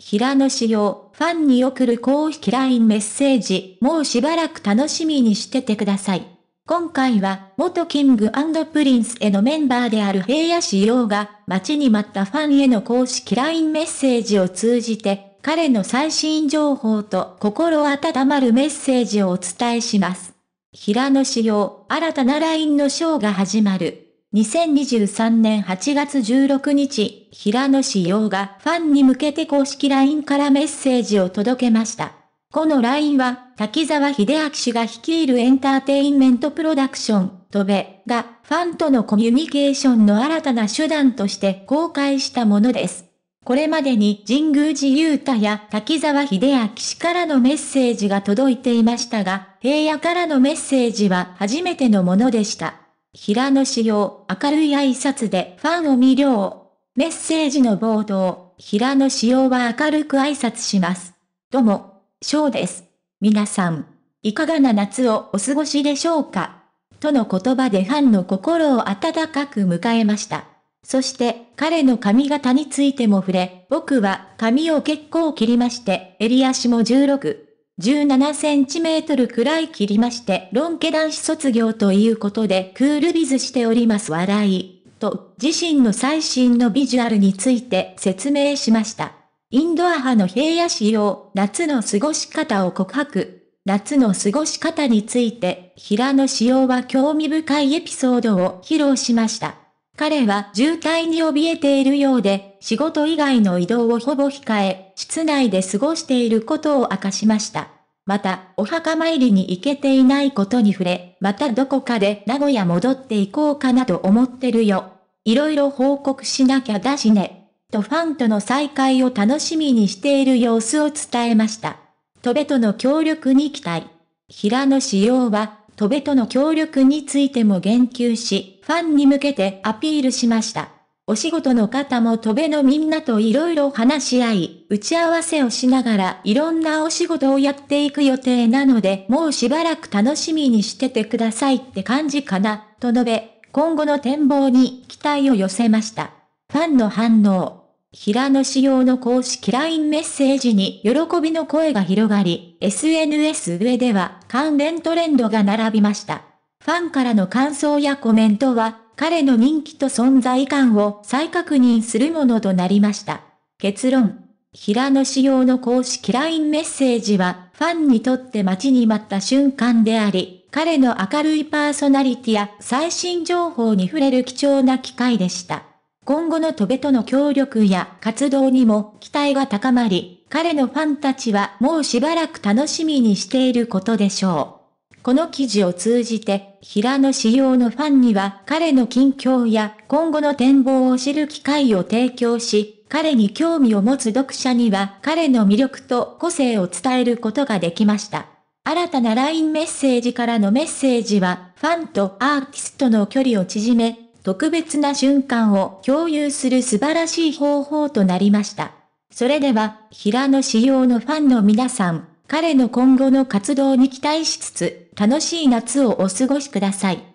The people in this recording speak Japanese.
平野紫耀、ファンに送る公式 LINE メッセージ、もうしばらく楽しみにしててください。今回は、元キングプリンスへのメンバーである平野紫耀が、待ちに待ったファンへの公式 LINE メッセージを通じて、彼の最新情報と心温まるメッセージをお伝えします。平野紫耀、新たな LINE のショーが始まる。2023年8月16日、平野紫耀がファンに向けて公式 LINE からメッセージを届けました。この LINE は、滝沢秀明氏が率いるエンターテインメントプロダクション、トベが、ファンとのコミュニケーションの新たな手段として公開したものです。これまでに神宮寺雄太や滝沢秀明氏からのメッセージが届いていましたが、平野からのメッセージは初めてのものでした。平野紫耀、明るい挨拶でファンを魅了。メッセージの冒頭、平野紫耀は明るく挨拶します。どうも、翔です。皆さん、いかがな夏をお過ごしでしょうかとの言葉でファンの心を温かく迎えました。そして彼の髪型についても触れ、僕は髪を結構切りまして、襟足も16、17センチメートルくらい切りまして、ロン毛男子卒業ということでクールビズしております笑い。と、自身の最新のビジュアルについて説明しました。インドア派の平野仕様、夏の過ごし方を告白。夏の過ごし方について、平野仕様は興味深いエピソードを披露しました。彼は渋滞に怯えているようで、仕事以外の移動をほぼ控え、室内で過ごしていることを明かしました。また、お墓参りに行けていないことに触れ、またどこかで名古屋戻っていこうかなと思ってるよ。いろいろ報告しなきゃだしね。とファンとの再会を楽しみにしている様子を伝えました。とべとの協力に期待。平野紫耀は、戸部との協力についても言及し、ファンに向けてアピールしました。お仕事の方も戸部のみんなといろいろ話し合い、打ち合わせをしながらいろんなお仕事をやっていく予定なので、もうしばらく楽しみにしててくださいって感じかな、と述べ、今後の展望に期待を寄せました。ファンの反応。平野仕様の公式 LINE メッセージに喜びの声が広がり、SNS 上では関連トレンドが並びました。ファンからの感想やコメントは、彼の人気と存在感を再確認するものとなりました。結論。平野仕様の公式 LINE メッセージは、ファンにとって待ちに待った瞬間であり、彼の明るいパーソナリティや最新情報に触れる貴重な機会でした。今後のトベとの協力や活動にも期待が高まり、彼のファンたちはもうしばらく楽しみにしていることでしょう。この記事を通じて、平野仕様のファンには彼の近況や今後の展望を知る機会を提供し、彼に興味を持つ読者には彼の魅力と個性を伝えることができました。新たな LINE メッセージからのメッセージは、ファンとアーティストの距離を縮め、特別な瞬間を共有する素晴らしい方法となりました。それでは、平野仕様のファンの皆さん、彼の今後の活動に期待しつつ、楽しい夏をお過ごしください。